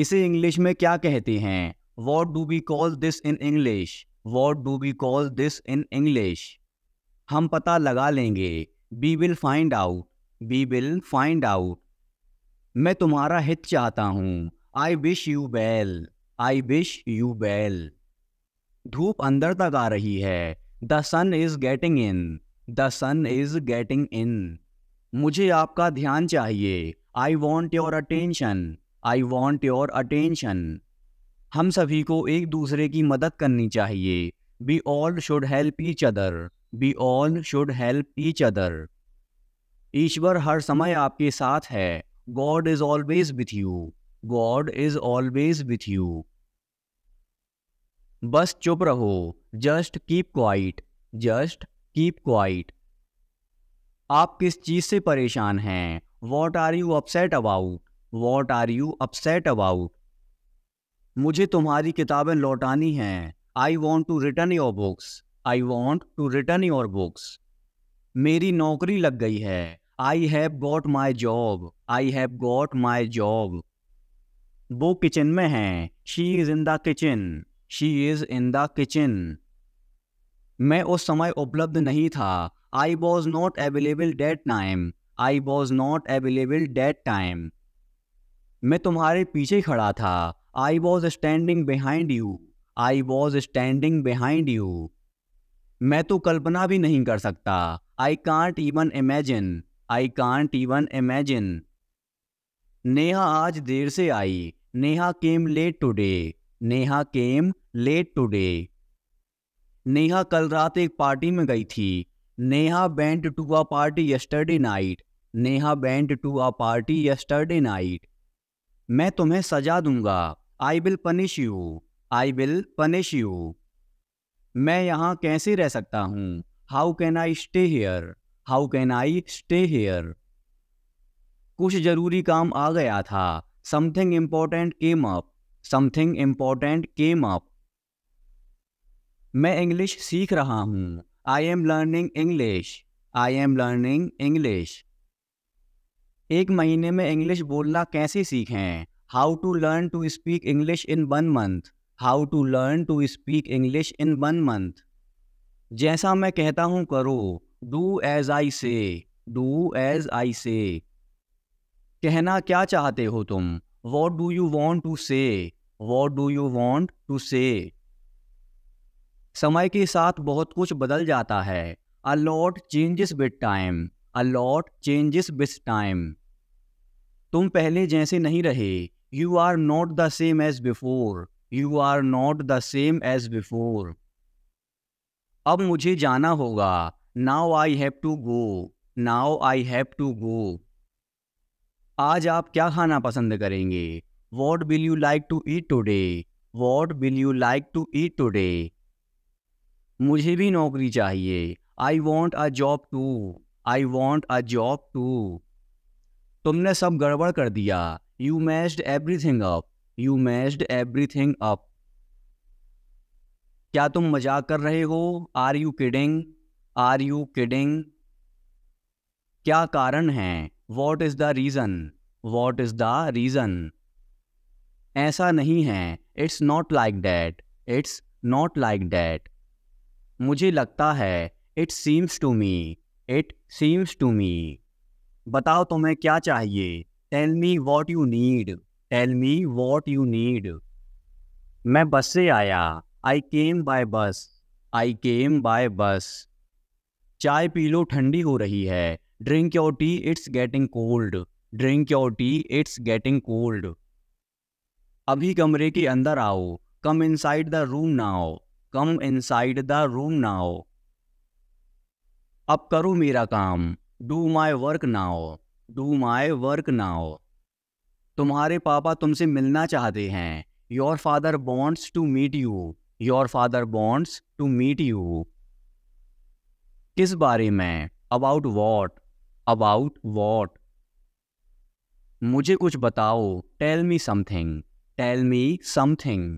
इसे इंग्लिश में क्या कहते हैं what do we call this in English what do we call this in English हम पता लगा लेंगे we will find out we will find out मैं तुम्हारा हित चाहता हूँ आई विश यू बैल आई विश यू बैल धूप अंदर तक आ रही है the sun is getting in the sun is getting in मुझे आपका ध्यान चाहिए I want your attention I want your attention हम सभी को एक दूसरे की मदद करनी चाहिए we all should help each other we all should help each other ईश्वर हर समय आपके साथ है God is always with you God is always with you बस चुप रहो just keep quiet just keep quiet आप किस चीज से परेशान हैं what are you upset about what are you upset about मुझे तुम्हारी किताबें लौटानी हैं I want to return your books I want to return your books मेरी नौकरी लग गई है I have got my job I have got my job वो किचन में है she is in the kitchen she is in the kitchen मैं उस समय उपलब्ध नहीं था I was not available that time I was not available that time मैं तुम्हारे पीछे खड़ा था I was standing behind you I was standing behind you मैं तो कल्पना भी नहीं कर सकता I can't even imagine I can't even imagine Neha आज देर से आई Neha came late today Neha came late today Neha कल रात एक पार्टी में गई थी Neha went to a party yesterday night Neha went to a party yesterday night मैं तुम्हें सजा दूंगा I will punish you I will punish you मैं यहाँ कैसे रह सकता हूँ how can I stay here how can I stay here कुछ जरूरी काम आ गया था something important came up something important came up मैं इंग्लिश सीख रहा हूँ I am learning English I am learning English एक महीने में इंग्लिश बोलना कैसे सीखें how to learn to speak English in one month how to learn to speak English in one month जैसा मैं कहता हूँ करो डू एज आई से डू एज आई से कहना क्या चाहते हो तुम what do you want to say what do you want to say समय के साथ बहुत कुछ बदल जाता है a lot changes with time a lot changes with time तुम पहले जैसे नहीं रहे you are not the same as before you are not the same as before अब मुझे जाना होगा now I have to go now I have to go आज आप क्या खाना पसंद करेंगे what will you like to eat today what will you like to eat today मुझे भी नौकरी चाहिए I want a job too I want a job too तुमने सब गड़बड़ कर दिया you messed everything up you messed everything up क्या तुम मजाक कर रहे हो are you kidding are you kidding क्या कारण है what is the reason what is the reason ऐसा नहीं है it's not like that it's not like that मुझे लगता है it seems to me it seems to me बताओ तुम्हें क्या चाहिए tell me what you need tell me what you need मैं बस से आया आई केम बाय बस आई केम बाय बस चाय पी लो ठंडी हो रही है drink your tea it's getting cold drink your tea it's getting cold अभी कमरे के अंदर आओ कम इनसाइड द रूम नाओ कम इनसाइड द रूम नाओ अब करो मेरा काम do my work now do my work now तुम्हारे पापा तुमसे मिलना चाहते हैं your father wants to meet you your father wants to meet you किस बारे में अबाउट वॉट अबाउट वॉट मुझे कुछ बताओ tell me something tell me something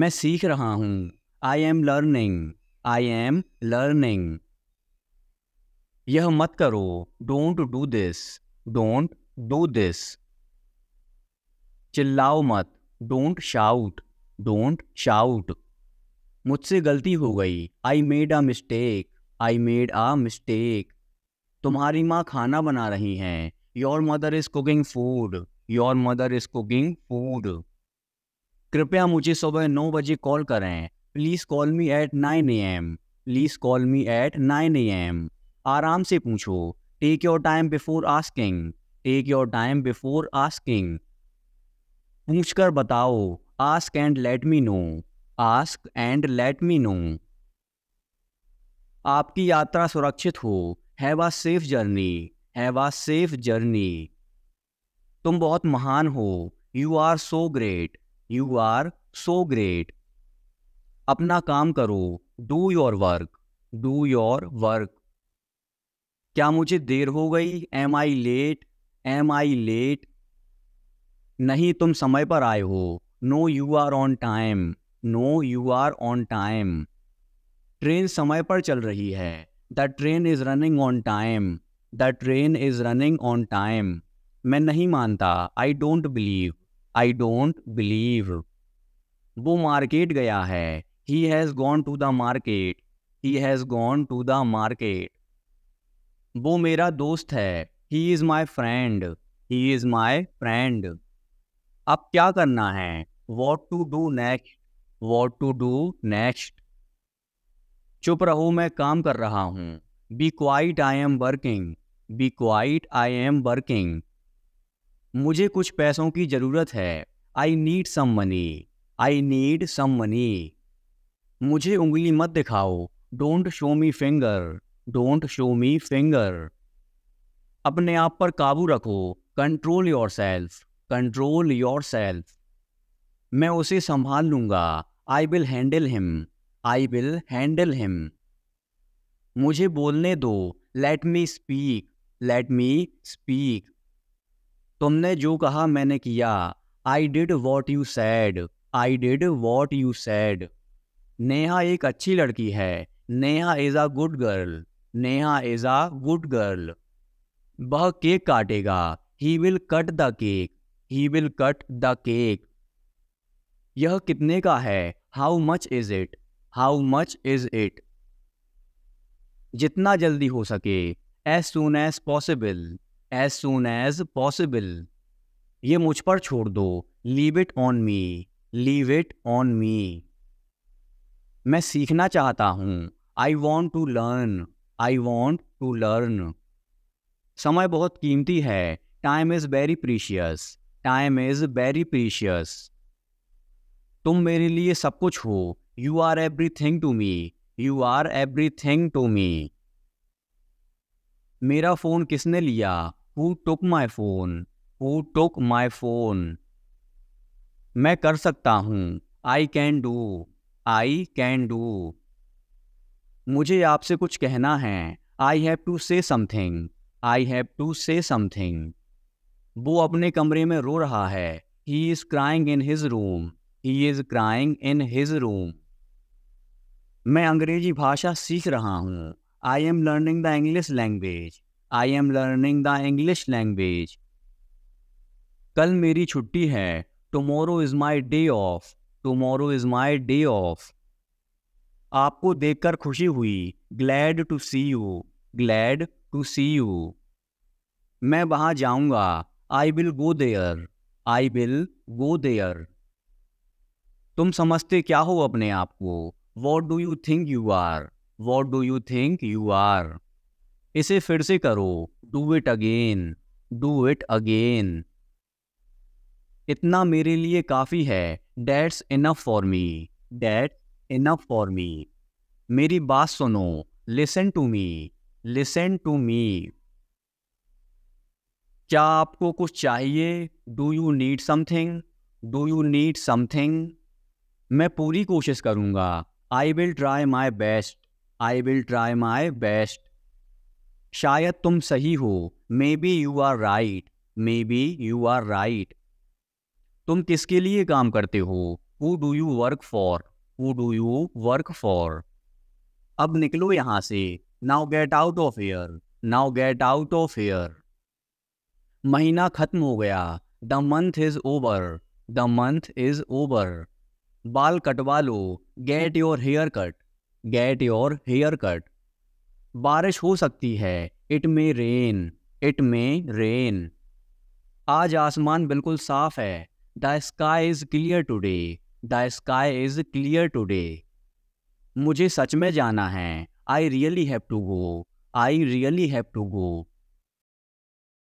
मैं सीख रहा हूं I am learning I am learning यह मत करो don't do this don't do this चिल्लाओ मत डोंट शाउट डोंट शाउट मुझसे गलती हो गई I made a mistake I made a mistake तुम्हारी माँ खाना बना रही हैं your mother is cooking food your mother is cooking food कृपया मुझे सुबह नौ बजे कॉल करें please call me at nine A M please call me at nine A M आराम से पूछो take your time before asking take your time before asking पूछ कर बताओ ask and let me know ask and let me know आपकी यात्रा सुरक्षित हो have a safe journey have a safe journey तुम बहुत महान हो you are so great you are so great अपना काम करो do your work do your work क्या मुझे देर हो गई am I late am I late नहीं तुम समय पर आए हो no you are on time no you are on time train समय पर चल रही है the train is running on time the train is running on time मैं नहीं मानता I don't believe I don't believe वो मार्केट गया है He has gone to the market. He has gone to the market. वो मेरा दोस्त है He is my friend. He is my friend. अब क्या करना है What to do next? What to do next? चुप रहो मैं काम कर रहा हूँ be quiet I am working be quiet I am working मुझे कुछ पैसों की ज़रूरत है I need some money I need some money मुझे उंगली मत दिखाओ don't show me finger don't show me finger अपने आप पर काबू रखो control your self control your self मैं उसे संभाल लूंगा I will handle him I will handle him मुझे बोलने दो let me speak late me speak तुमने जो कहा मैंने किया I did what you said I did what you said Neha एक अच्छी लड़की है Neha is a good girl Neha is a good girl वह केक काटेगा he will cut the cake he will cut the cake यह कितने का है how much is it how much is it जितना जल्दी हो सके as soon as possible as soon as possible ये मुझ पर छोड़ दो leave it on me leave it on me मैं सीखना चाहता हूँ I want to learn I want to learn समय बहुत कीमती है time is very precious time is very precious तुम मेरे लिए सब कुछ हो you are everything to me you are everything to me मेरा फ़ोन किसने लिया who took my phone who took my phone मैं कर सकता हूँ आई can do I can do मुझे आपसे कुछ कहना है I have to say something I have to say something वो अपने कमरे में रो रहा है he is crying in his room he is crying in his room मैं अंग्रेजी भाषा सीख रहा हूँ I am learning the English language I am learning the English language कल मेरी छुट्टी है tomorrow is my day off tomorrow is my day off आपको देखकर खुशी हुई glad to see you glad to see you मैं वहां जाऊंगा I will go there I will go there तुम समझते क्या हो अपने आप को what do you think you are what do you think you are इसे फिर से करो do it again do it again इतना मेरे लिए काफ़ी है that's enough for me that enough for me मेरी बात सुनो listen to me listen to me क्या आपको कुछ चाहिए do you need something do you need something मैं पूरी कोशिश करूँगा I will try my best I will try my best शायद तुम सही हो maybe you are right maybe you are right तुम किसके लिए काम करते हो who do you work for who do you work for अब निकलो यहां से now get out of air now get out of here महीना खत्म हो गया the month is over the month is over बाल कटवा लो get your hair cut get your hair cut बारिश हो सकती है it may rain it may rain आज आसमान बिल्कुल साफ है the sky is clear today the sky is clear today मुझे सच में जाना है I really have to go I really have to go